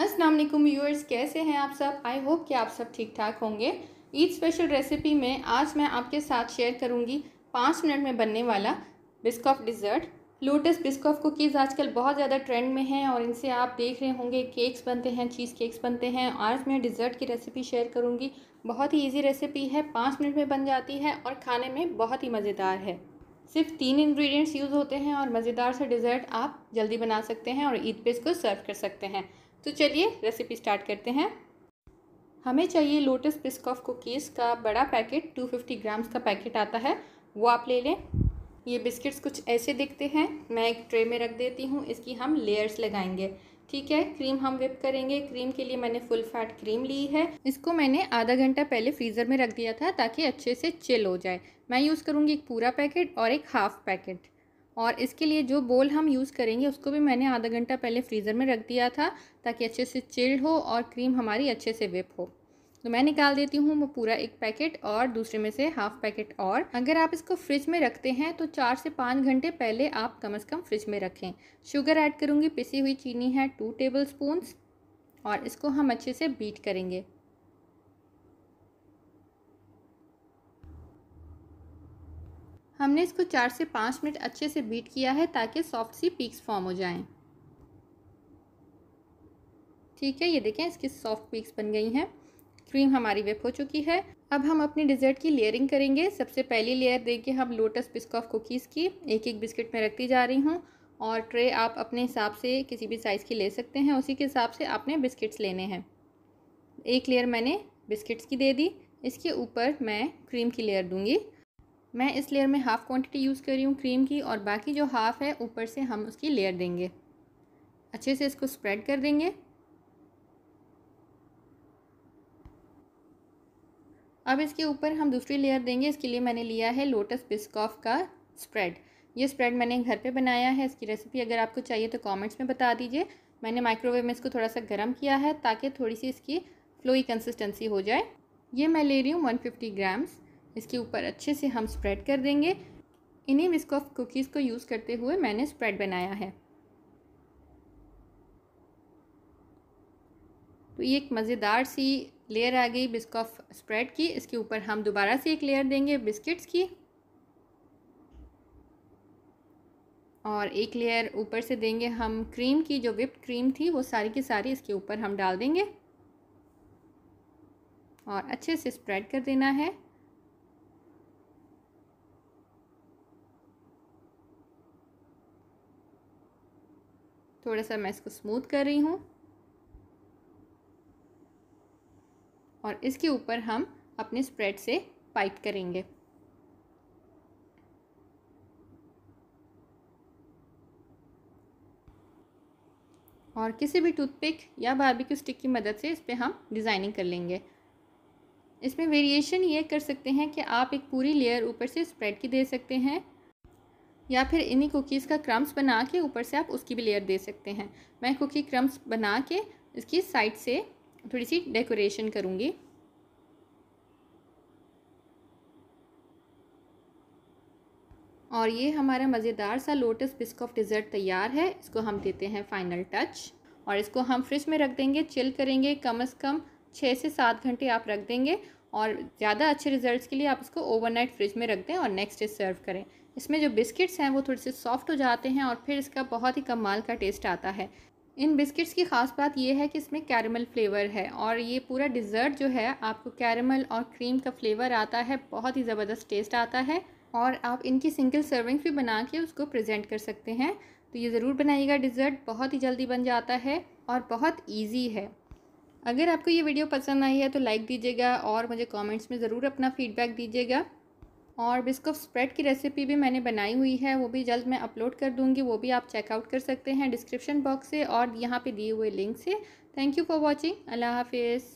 अस्सलाम वालेकुम व्यूअर्स कैसे हैं आप सब आई होप कि आप सब ठीक ठाक होंगे ईद स्पेशल रेसिपी में आज मैं आपके साथ शेयर करूंगी पाँच मिनट में बनने वाला Biscoff dessert Lotus Biscoff cookies आजकल बहुत ज़्यादा ट्रेंड में हैं और इनसे आप देख रहे होंगे केक्स बनते हैं चीज़ केक्स बनते हैं आज मैं डिज़र्ट की रेसिपी शेयर करूँगी बहुत ही ईजी रेसिपी है पाँच मिनट में बन जाती है और खाने में बहुत ही मज़ेदार है सिर्फ तीन इंग्रेडिएंट्स यूज़ होते हैं और मज़ेदार से डिज़र्ट आप जल्दी बना सकते हैं और ईद पे इसको सर्व कर सकते हैं तो चलिए रेसिपी स्टार्ट करते हैं हमें चाहिए लोटस पिस्कॉफ कुकीज़ का बड़ा पैकेट 250 ग्राम्स का पैकेट आता है वो आप ले लें ये बिस्किट्स कुछ ऐसे दिखते हैं मैं एक ट्रे में रख देती हूँ इसकी हम लेयर्स लगाएंगे ठीक है क्रीम हम विप करेंगे क्रीम के लिए मैंने फुल फैट क्रीम ली है इसको मैंने आधा घंटा पहले फ्रीज़र में रख दिया था ताकि अच्छे से चिल हो जाए मैं यूज़ करूँगी एक पूरा पैकेट और एक हाफ पैकेट और इसके लिए जो बोल हम यूज़ करेंगे उसको भी मैंने आधा घंटा पहले फ्रीज़र में रख दिया था ताकि अच्छे से चिल्ड हो और क्रीम हमारी अच्छे से विप हो तो मैं निकाल देती हूँ वो पूरा एक पैकेट और दूसरे में से हाफ पैकेट और अगर आप इसको फ्रिज में रखते हैं तो चार से पाँच घंटे पहले आप कम से कम फ्रिज में रखें शुगर ऐड करूँगी पिसी हुई चीनी है टू टेबल स्पून और इसको हम अच्छे से बीट करेंगे हमने इसको चार से पाँच मिनट अच्छे से बीट किया है ताकि सॉफ्ट सी पीक्स फॉर्म हो जाएं ठीक है ये देखें इसकी सॉफ्ट पीक्स बन गई हैं क्रीम हमारी वेप हो चुकी है अब हम अपनी डिज़र्ट की लेयरिंग करेंगे सबसे पहली लेयर देंगे हम लोटस बिस्कॉफ कुकीज़ की एक एक बिस्किट में रखती जा रही हूँ और ट्रे आप अपने हिसाब से किसी भी साइज़ की ले सकते हैं उसी के हिसाब से आपने बिस्किट्स लेने हैं एक लेयर मैंने बिस्किट्स की दे दी इसके ऊपर मैं क्रीम की लेयर दूंगी मैं इस लेयर में हाफ़ क्वांटिटी यूज़ कर रही हूँ क्रीम की और बाकी जो हाफ़ है ऊपर से हम उसकी लेयर देंगे अच्छे से इसको स्प्रेड कर देंगे अब इसके ऊपर हम दूसरी लेयर देंगे इसके लिए मैंने लिया है लोटस बिस्कॉफ का स्प्रेड ये स्प्रेड मैंने घर पे बनाया है इसकी रेसिपी अगर आपको चाहिए तो कमेंट्स में बता दीजिए मैंने माइक्रोवेव में इसको थोड़ा सा गर्म किया है ताकि थोड़ी सी इसकी फ्लोई कंसिस्टेंसी हो जाए ये मैं ले रही हूँ 150 ग्राम्स इसके ऊपर अच्छे से हम स्प्रेड कर देंगे इन्हीं बिस्कॉफ कुकीज़ को यूज़ करते हुए मैंने स्प्रेड बनाया है तो ये एक मज़ेदार सी लेयर आ गई बिस्कॉफ स्प्रेड की इसके ऊपर हम दोबारा से एक लेयर देंगे बिस्किट्स की और एक लेयर ऊपर से देंगे हम क्रीम की जो विप्ड क्रीम थी वो सारी की सारी इसके ऊपर हम डाल देंगे और अच्छे से स्प्रेड कर देना है थोड़ा सा मैं इसको स्मूथ कर रही हूँ और इसके ऊपर हम अपने स्प्रेड से पाइप करेंगे और किसी भी टूथपिक या बारबेक्यू स्टिक की मदद से इस पर हम डिज़ाइनिंग कर लेंगे इसमें वेरिएशन ये कर सकते हैं कि आप एक पूरी लेयर ऊपर से स्प्रेड की दे सकते हैं या फिर इन्हीं कुकीज़ का क्रम्स बना के ऊपर से आप उसकी भी लेयर दे सकते हैं मैं कुकी क्रम्स बना के इसकी साइड से थोड़ी सी डेकोरेशन करूँगी और ये हमारा मज़ेदार सा लोटस बिस्कॉफ डिज़र्ट तैयार है इसको हम देते हैं फाइनल टच और इसको हम फ्रिज में रख देंगे चिल करेंगे कम अज़ कम छः से सात घंटे आप रख देंगे और ज़्यादा अच्छे रिजल्ट्स के लिए आप इसको ओवरनाइट फ्रिज में रख दें और नेक्स्ट डे सर्व करें इसमें जो बिस्किट्स हैं वो थोड़े से सॉफ्ट हो जाते हैं और फिर इसका बहुत ही कमाल का टेस्ट आता है इन बिस्किट्स की ख़ास बात यह है कि इसमें कैरमल फ्लेवर है और ये पूरा डिज़र्ट जो है आपको कैरमल और क्रीम का फ्लेवर आता है बहुत ही ज़बरदस्त टेस्ट आता है और आप इनकी सिंगल सर्विंग भी बना के उसको प्रेजेंट कर सकते हैं तो ये ज़रूर बनाइएगा डिज़र्ट बहुत ही जल्दी बन जाता है और बहुत ईजी है अगर आपको ये वीडियो पसंद आई है तो लाइक दीजिएगा और मुझे कॉमेंट्स में ज़रूर अपना फीडबैक दीजिएगा और बिस्कुट स्प्रेड की रेसिपी भी मैंने बनाई हुई है वो भी जल्द मैं अपलोड कर दूँगी वो भी आप चेकआउट कर सकते हैं डिस्क्रिप्शन बॉक्स से और यहाँ पे दिए हुए लिंक से थैंक यू फॉर वॉचिंग अल्लाह हाफिज़